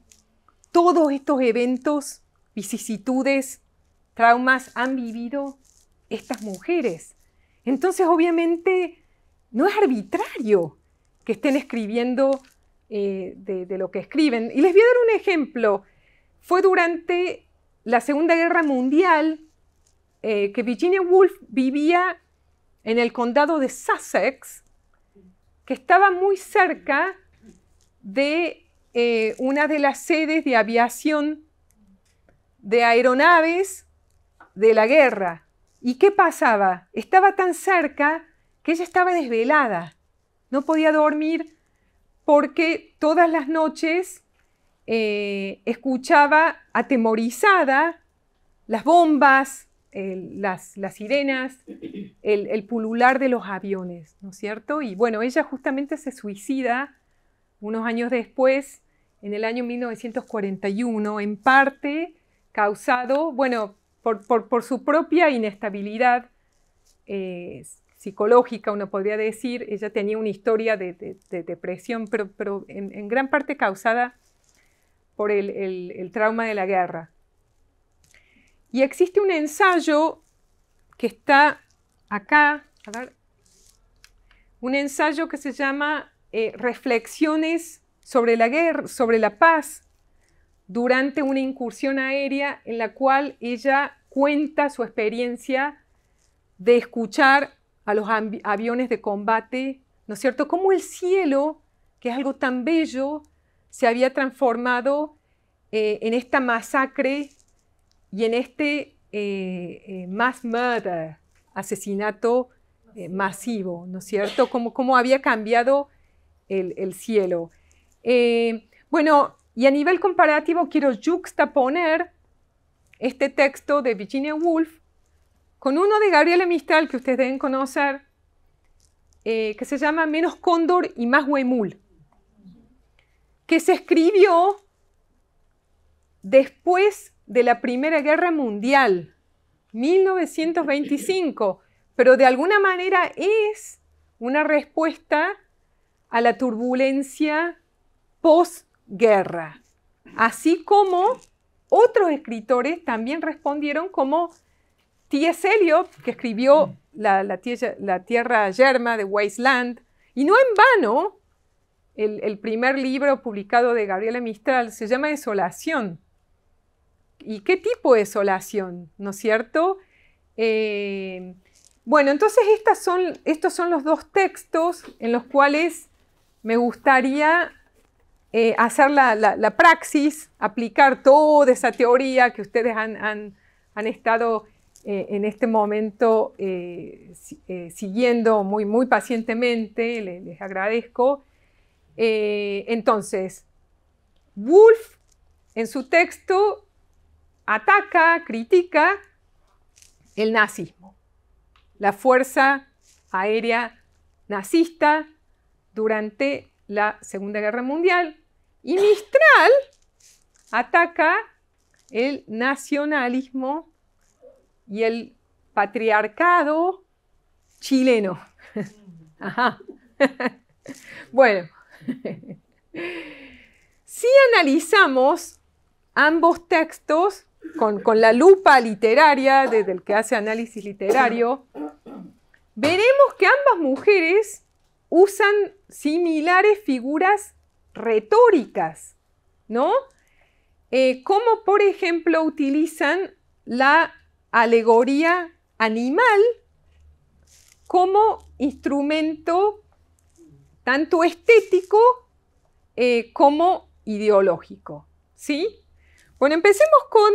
Todos estos eventos, vicisitudes, traumas han vivido estas mujeres. Entonces, obviamente, no es arbitrario que estén escribiendo eh, de, de, lo que escriben. Y les voy a dar un ejemplo. Fue durante la Segunda Guerra Mundial, eh, que Virginia Woolf vivía en el condado de Sussex, que estaba muy cerca de eh, una de las sedes de aviación de aeronaves de la guerra. ¿Y qué pasaba? Estaba tan cerca que ella estaba desvelada, no podía dormir porque todas las noches eh, escuchaba atemorizada las bombas, las, sirenas, el, pulular de los aviones, ¿no es cierto? Y bueno, ella justamente se suicida unos años después, en el año 1941, en parte causado, bueno, por, su propia inestabilidad eh, psicológica, uno podría decir, ella tenía una historia de, depresión, pero, en gran parte causada por el, trauma de la guerra. Y existe un ensayo que está acá, un ensayo que se llama eh, Reflexiones sobre la guerra, sobre la paz, durante una incursión aérea en la cual ella cuenta su experiencia de escuchar a los aviones de combate, ¿no es cierto? como el cielo, que es algo tan bello, se había transformado eh, en esta masacre y en este eh, eh, mass murder, asesinato masivo, ¿no es cierto? Como, había cambiado el, cielo. bueno, y a nivel comparativo quiero juxtaponer este texto de Virginia Woolf con uno de Gabriel Mistral que ustedes deben conocer, que se llama Menos Cóndor y más Huemul que se escribió después de la Primera Guerra Mundial, 1925, pero de alguna manera es una respuesta a la turbulencia posguerra, así como otros escritores también respondieron como T.S. Eliot, que escribió la, tierra, la Tierra Yerma de Wasteland, y no en vano, el, primer libro publicado de Gabriela Mistral, se llama Desolación. ¿Y qué tipo de desolación? ¿No es cierto? Eh, bueno, entonces son, estos son los dos textos en los cuales me gustaría eh, hacer la, praxis, aplicar toda esa teoría que ustedes han, estado eh, en este momento siguiendo muy, muy pacientemente, les agradezco. Eh, entonces, Wolf en su texto ataca, critica el nazismo, la fuerza aérea nazista durante la Segunda Guerra Mundial. Y Mistral ataca el nacionalismo y el patriarcado chileno. Ajá. bueno, si analizamos ambos textos con, la lupa literaria desde el que hace análisis literario, veremos que ambas mujeres usan similares figuras retóricas, ¿no? Eh, como por ejemplo utilizan la alegoría animal como instrumento tanto estético eh, como ideológico. ¿sí? Bueno, empecemos con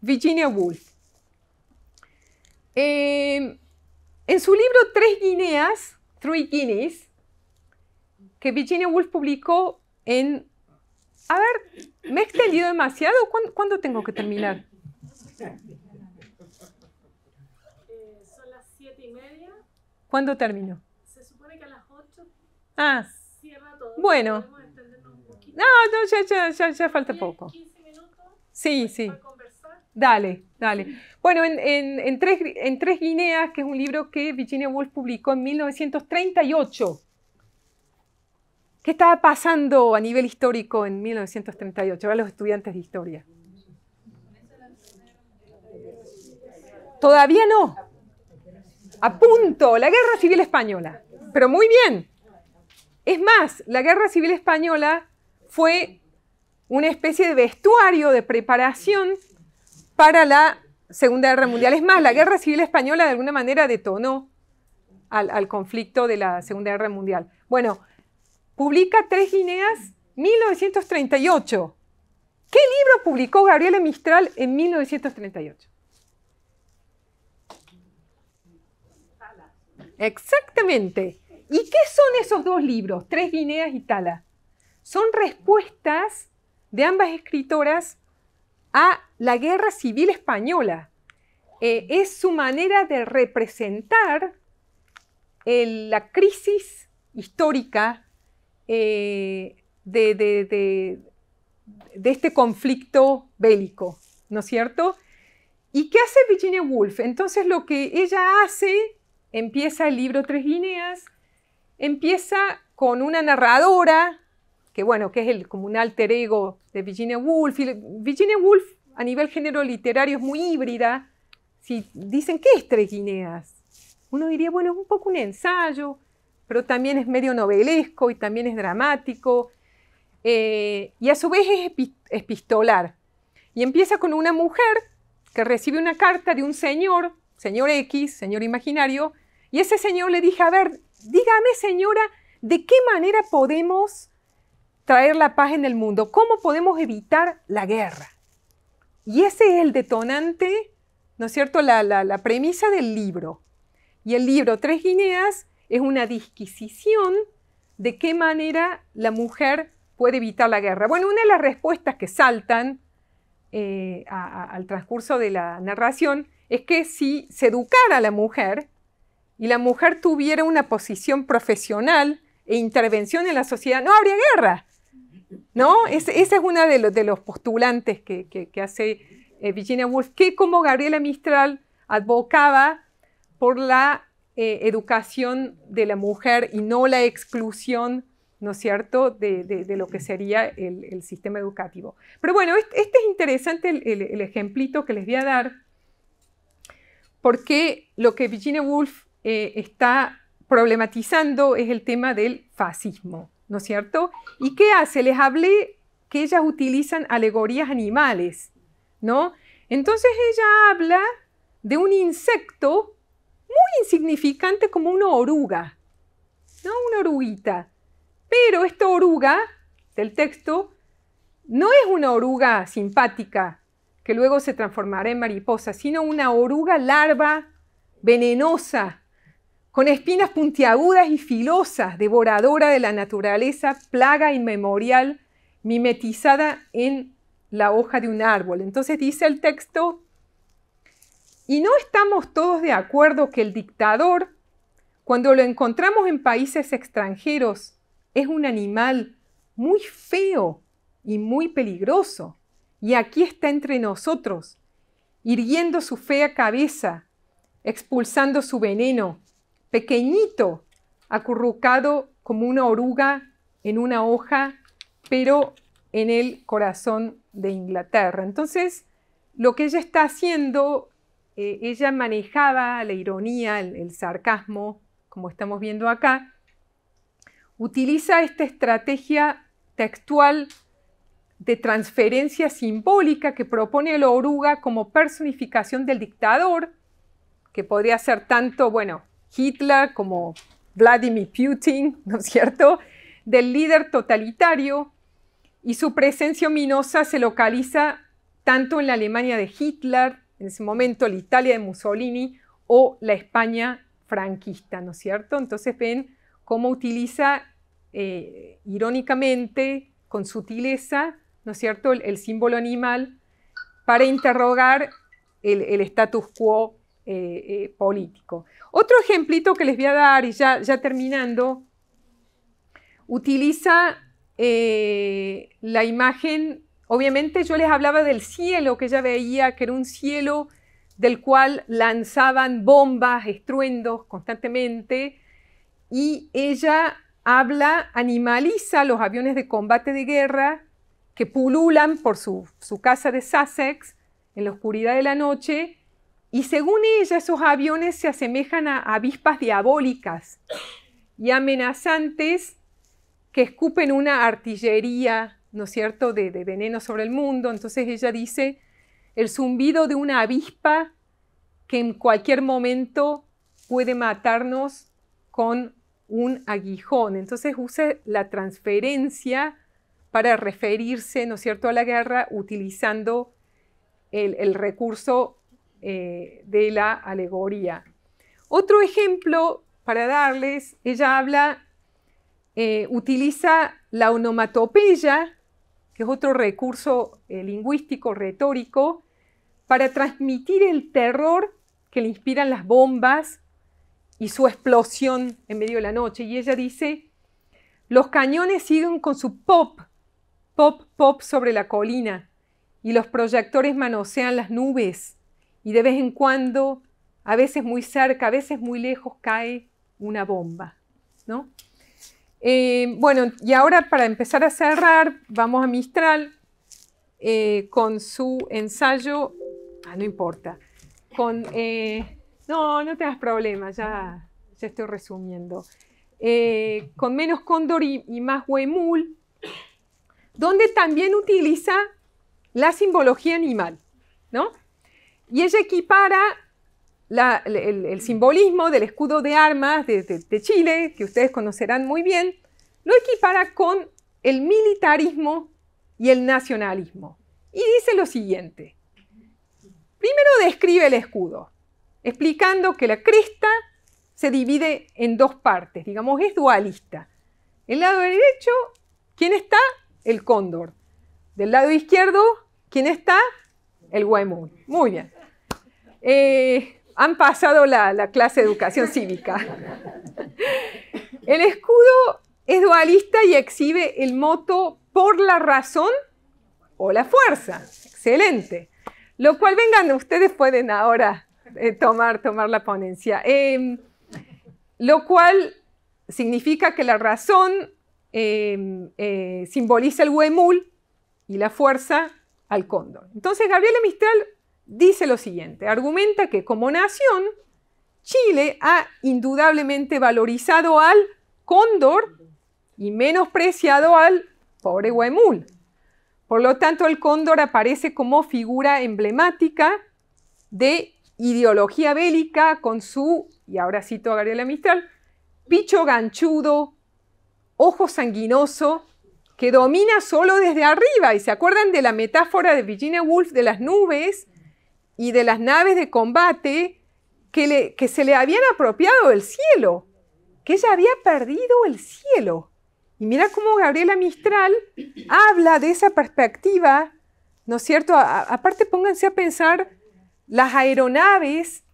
Virginia Woolf. Eh, en su libro Tres Guineas, Three Guineas, que Virginia Woolf publicó en... A ver, ¿me he extendido demasiado? ¿Cuándo, tengo que terminar? Eh, son las siete y media. ¿Cuándo termino? Ah. Bueno. No, no, ya, ya, ya, falta poco. 15 minutos. Sí, sí. Dale, dale. Bueno, en, en, tres, en, Guineas, que es un libro que Virginia Woolf publicó en 1938. ¿Qué estaba pasando a nivel histórico en 1938? a los estudiantes de historia. Todavía no. A punto, la Guerra Civil Española. Pero muy bien. Es más, la Guerra Civil Española fue una especie de vestuario de preparación para la Segunda Guerra Mundial. Es más, la Guerra Civil Española de alguna manera detonó al, conflicto de la Segunda Guerra Mundial. Bueno, publica Tres Guineas 1938. ¿Qué libro publicó Gabriela Mistral en 1938? Exactamente. ¿Y qué son esos dos libros, Tres Guineas y Tala? Son respuestas de ambas escritoras a la guerra civil española. Eh, es su manera de representar la crisis histórica eh, de, de, este conflicto bélico, ¿no es cierto? ¿Y qué hace Virginia Woolf? Entonces lo que ella hace, empieza el libro Tres Guineas, empieza con una narradora, que bueno, que es el, como un alter ego de Virginia Woolf. Virginia Woolf a nivel género literario es muy híbrida. Si dicen ¿qué es Tres Guineas, uno diría, bueno, es un poco un ensayo, pero también es medio novelesco y también es dramático. Eh, y a su vez es epistolar. Y empieza con una mujer que recibe una carta de un señor, señor X, señor imaginario, y ese señor le dice, a ver, Dígame, señora, ¿de qué manera podemos traer la paz en el mundo? ¿Cómo podemos evitar la guerra? Y ese es el detonante, ¿no es cierto?, la, premisa del libro. Y el libro Tres Guineas es una disquisición de qué manera la mujer puede evitar la guerra. Bueno, una de las respuestas que saltan eh, al transcurso de la narración es que si se educara a la mujer, y la mujer tuviera una posición profesional e intervención en la sociedad, no habría guerra. ¿No? Es, esa es una de, los, postulantes que, hace eh, Virginia Woolf, que como Gabriela Mistral advocaba por la eh, educación de la mujer y no la exclusión, ¿no es cierto?, de, lo que sería el, sistema educativo. Pero bueno, este, es interesante el, el ejemplito que les voy a dar, porque lo que Virginia Woolf eh, está problematizando es el tema del fascismo, ¿no es cierto? ¿Y qué hace? Les hablé que ellas utilizan alegorías animales, ¿no? Entonces ella habla de un insecto muy insignificante como una oruga, ¿no? Una oruguita. Pero esta oruga del texto no es una oruga simpática que luego se transformará en mariposa, sino una oruga larva venenosa, con espinas puntiagudas y filosas, devoradora de la naturaleza, plaga inmemorial, mimetizada en la hoja de un árbol. Entonces dice el texto, y no estamos todos de acuerdo que el dictador, cuando lo encontramos en países extranjeros, es un animal muy feo y muy peligroso, y aquí está entre nosotros, hirviendo su fea cabeza, expulsando su veneno, pequeñito, acurrucado como una oruga en una hoja, pero en el corazón de Inglaterra. Entonces, lo que ella está haciendo, eh, ella manejaba la ironía, el, sarcasmo, como estamos viendo acá, utiliza esta estrategia textual de transferencia simbólica que propone la oruga como personificación del dictador, que podría ser tanto, bueno, Hitler, como Vladimir Putin, ¿no es cierto?, del líder totalitario y su presencia ominosa se localiza tanto en la Alemania de Hitler, en ese momento la Italia de Mussolini o la España franquista, ¿no es cierto? Entonces ven cómo utiliza eh, irónicamente, con sutileza, ¿no es cierto?, el, símbolo animal para interrogar el, el, status quo eh, eh, político. Otro ejemplito que les voy a dar, y ya, ya terminando, utiliza eh, la imagen, obviamente yo les hablaba del cielo que ella veía, que era un cielo del cual lanzaban bombas, estruendos constantemente, y ella habla, animaliza los aviones de combate de guerra que pululan por su, su, casa de Sussex en la oscuridad de la noche y según ella, esos aviones se asemejan a avispas diabólicas y amenazantes que escupen una artillería, ¿no es cierto?, de, veneno sobre el mundo. Entonces ella dice, el zumbido de una avispa que en cualquier momento puede matarnos con un aguijón. Entonces usa la transferencia para referirse, ¿no es cierto?, a la guerra utilizando el, el recurso eh, de la alegoría. Otro ejemplo para darles, ella habla, eh, utiliza la onomatopeya, que es otro recurso eh, lingüístico, retórico, para transmitir el terror que le inspiran las bombas y su explosión en medio de la noche. Y ella dice, los cañones siguen con su pop, pop, pop sobre la colina, y los proyectores manosean las nubes y de vez en cuando, a veces muy cerca, a veces muy lejos, cae una bomba, ¿no? Eh, bueno, y ahora para empezar a cerrar, vamos a Mistral eh, con su ensayo, ah, no importa, con, eh, no, no tengas problema, ya, ya estoy resumiendo, con menos cóndor y, y más huemul, donde también utiliza la simbología animal, ¿no? Y ella equipara el, simbolismo del escudo de armas de, Chile, que ustedes conocerán muy bien, lo equipara con el militarismo y el nacionalismo. Y dice lo siguiente. Primero describe el escudo, explicando que la cresta se divide en dos partes, digamos, es dualista. El lado derecho, ¿quién está? El cóndor. Del lado izquierdo, ¿quién está? El huemul. Muy bien. Eh, han pasado la, clase de educación cívica. El escudo es dualista y exhibe el moto por la razón o la fuerza. Excelente. Lo cual, vengan, ustedes pueden ahora eh, tomar, tomar la ponencia. Em, lo cual significa que la razón em, eh, simboliza el huemul y la fuerza al cóndor. Entonces, Gabriela Mistral dice lo siguiente, argumenta que como nación, Chile ha indudablemente valorizado al cóndor y menospreciado al pobre huemul. Por lo tanto, el cóndor aparece como figura emblemática de ideología bélica con su, y ahora cito a Gabriela Mistral, picho ganchudo, ojo sanguinoso, que domina solo desde arriba. Y se acuerdan de la metáfora de Virginia Woolf de las nubes, y de las naves de combate que, se le habían apropiado el cielo, que ella había perdido el cielo. Y mira cómo Gabriela Mistral habla de esa perspectiva, ¿no es cierto? aparte pónganse a pensar las aeronaves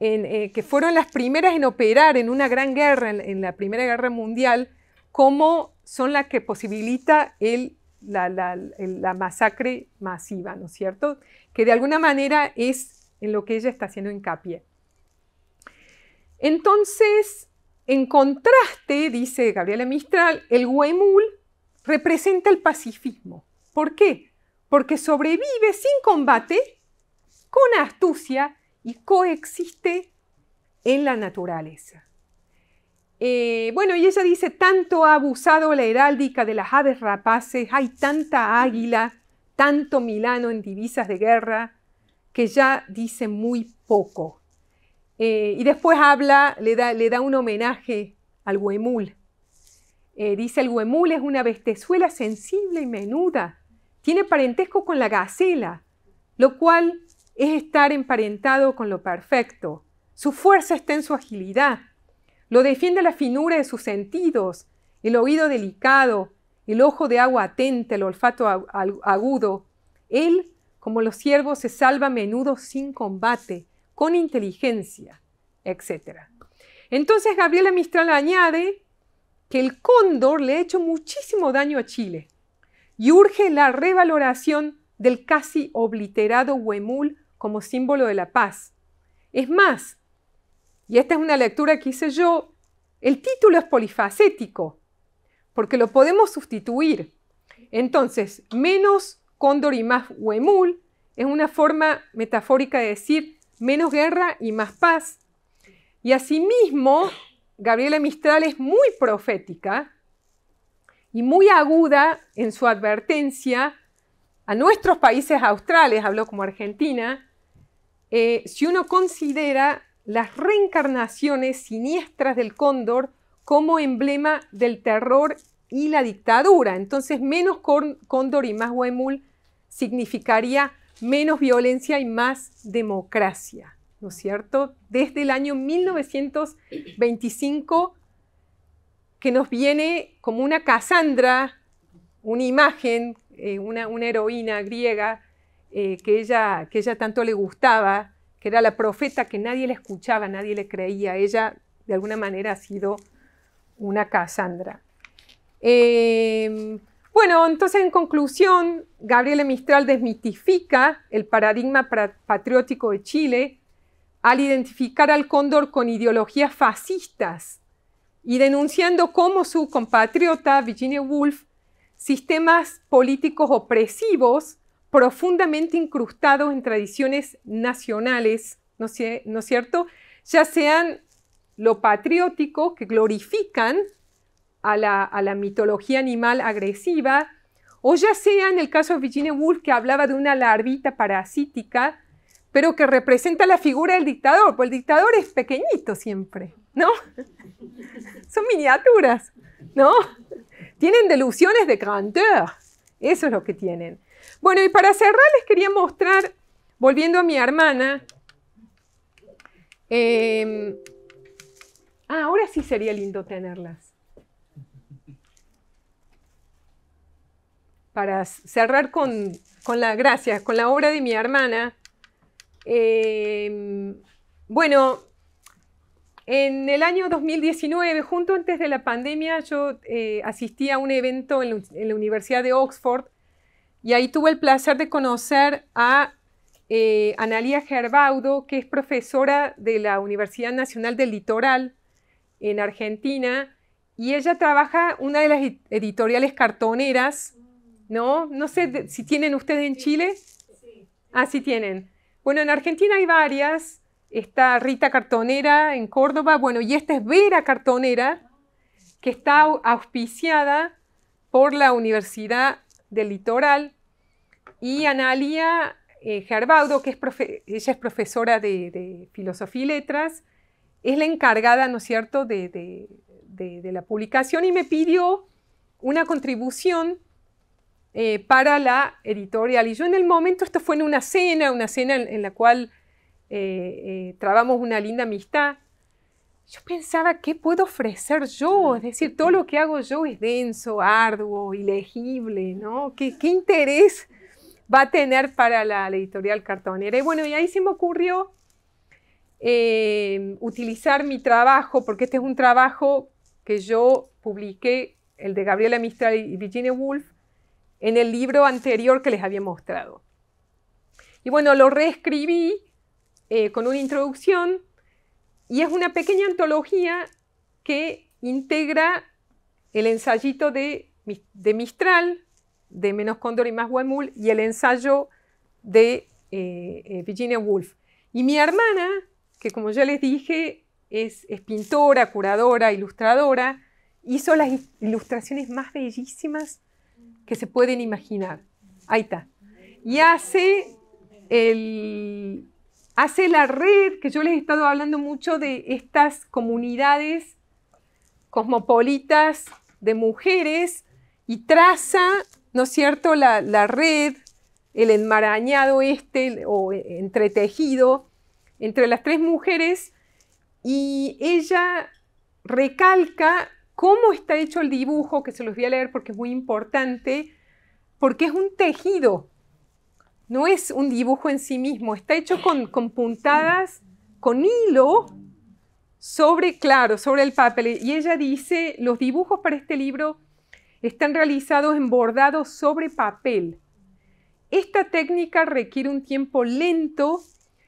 eh, que fueron las primeras en operar en una gran guerra, en, la Primera Guerra Mundial, cómo son las que posibilita el la, masacre masiva, ¿no es cierto? Que de alguna manera es en lo que ella está haciendo hincapié. Entonces, en contraste, dice Gabriela Mistral, el huemul representa el pacifismo. ¿Por qué? Porque sobrevive sin combate, con astucia y coexiste en la naturaleza. Eh, bueno, y ella dice, tanto ha abusado la heráldica de las aves rapaces, hay tanta águila, tanto Milano en divisas de guerra, que ya dice muy poco. Eh, y después habla, le da, un homenaje al huemul. Eh, dice, el huemul es una bestezuela sensible y menuda, tiene parentesco con la gacela, lo cual es estar emparentado con lo perfecto. Su fuerza está en su agilidad lo defiende la finura de sus sentidos, el oído delicado, el ojo de agua atenta, el olfato agudo. Él, como los ciervos, se salva a menudo sin combate, con inteligencia, etc. Entonces Gabriela Mistral añade que el cóndor le ha hecho muchísimo daño a Chile y urge la revaloración del casi obliterado huemul como símbolo de la paz. Es más, y esta es una lectura que hice yo, el título es polifacético, porque lo podemos sustituir. Entonces, menos cóndor y más huemul es una forma metafórica de decir menos guerra y más paz. Y asimismo, Gabriela Mistral es muy profética y muy aguda en su advertencia a nuestros países australes, habló como Argentina, eh, si uno considera las reencarnaciones siniestras del cóndor como emblema del terror y la dictadura. Entonces, menos cóndor y más huemul significaría menos violencia y más democracia, ¿no es cierto? Desde el año 1925, que nos viene como una Casandra, una imagen, eh, una, heroína griega eh, que, ella, que ella tanto le gustaba, que era la profeta que nadie le escuchaba, nadie le creía. Ella, de alguna manera, ha sido una Casandra. Em, bueno, entonces en conclusión, Gabriela Mistral desmitifica el paradigma patriótico de Chile al identificar al cóndor con ideologías fascistas y denunciando como su compatriota Virginia Woolf sistemas políticos opresivos profundamente incrustados en tradiciones nacionales, ¿no, ¿no es cierto? Ya sean lo patriótico, que glorifican a la, mitología animal agresiva, o ya sea en el caso de Virginia Woolf, que hablaba de una larvita parasítica, pero que representa la figura del dictador, pues el dictador es pequeñito siempre, ¿no? Son miniaturas, ¿no? Tienen delusiones de grandeur, eso es lo que tienen. Bueno, y para cerrar les quería mostrar, volviendo a mi hermana, em, ah, ahora sí sería lindo tenerlas. Para cerrar con, la con la obra de mi hermana. Em, bueno, en el año 2019, junto antes de la pandemia, yo eh, asistí a un evento en la Universidad de Oxford y ahí tuve el placer de conocer a eh, Analia Gerbaudo, que es profesora de la Universidad Nacional del Litoral en Argentina, y ella trabaja una de las editoriales cartoneras, ¿no? No sé si tienen ustedes en Chile. Ah, sí tienen. Bueno, en Argentina hay varias. Está Rita Cartonera en Córdoba, bueno, y esta es Vera Cartonera, que está auspiciada por la Universidad del litoral, y Analia eh, Gerbaudo, que es ella es profesora de, Filosofía y Letras, es la encargada, ¿no es cierto?, de, la publicación y me pidió una contribución eh, para la editorial. Y yo en el momento, esto fue en una cena, una cena en, la cual eh, trabamos una linda amistad, yo pensaba, ¿qué puedo ofrecer yo? Es decir, todo lo que hago yo es denso, arduo, ilegible, ¿no? ¿Qué, qué interés va a tener para la, editorial cartonera? Y bueno, y ahí se me ocurrió em, utilizar mi trabajo, porque este es un trabajo que yo publiqué, el de Gabriela Mistral y Virginia Woolf, en el libro anterior que les había mostrado. Y bueno, lo reescribí eh, con una introducción y es una pequeña antología que integra el ensayito de, Mistral, de Menos Cóndor y Más Guamul, y el ensayo de eh, eh, Virginia Woolf. Y mi hermana, que como ya les dije, es, es pintora, curadora, ilustradora, hizo las ilustraciones más bellísimas que se pueden imaginar. Ahí está. Y hace el, hace la red, que yo les he estado hablando mucho de estas comunidades cosmopolitas de mujeres y traza, ¿no es cierto?, la, la red, el enmarañado este o eh, entretejido entre las tres mujeres y ella recalca cómo está hecho el dibujo, que se los voy a leer porque es muy importante, porque es un tejido, no es un dibujo en sí mismo, está hecho con, puntadas, con hilo sobre, claro, sobre el papel. Y ella dice, los dibujos para este libro están realizados en bordado sobre papel. Esta técnica requiere un tiempo lento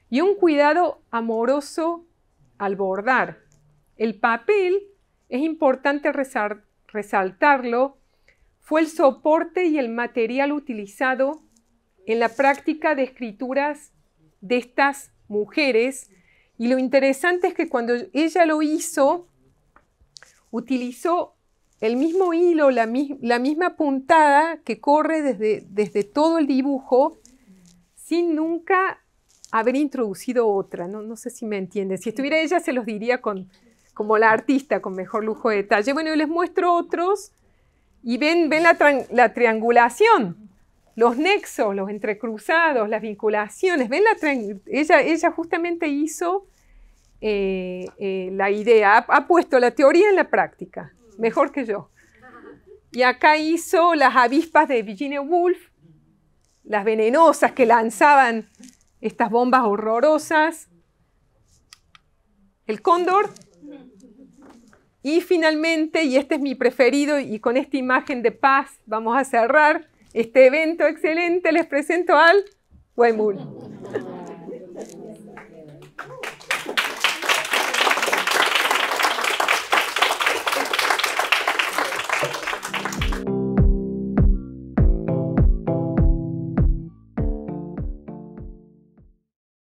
y un cuidado amoroso al bordar. El papel, es importante resaltarlo, fue el soporte y el material utilizado en la práctica de escrituras de estas mujeres. Y lo interesante es que cuando ella lo hizo, utilizó el mismo hilo, la, misma puntada que corre desde, todo el dibujo, sin nunca haber introducido otra. No, sé si me entiendes, Si estuviera ella, se los diría con, como la artista, con mejor lujo de detalle. Bueno, yo les muestro otros y ven, ven la triangulación los nexos, los entrecruzados, las vinculaciones. ¿Ven la ella, ella justamente hizo eh, eh, la idea, ha, ha, puesto la teoría en la práctica, mejor que yo. Y acá hizo las avispas de Virginia Woolf, las venenosas que lanzaban estas bombas horrorosas, el cóndor. Y finalmente, y este es mi preferido, y con esta imagen de paz vamos a cerrar, este evento excelente les presento al Guaymul.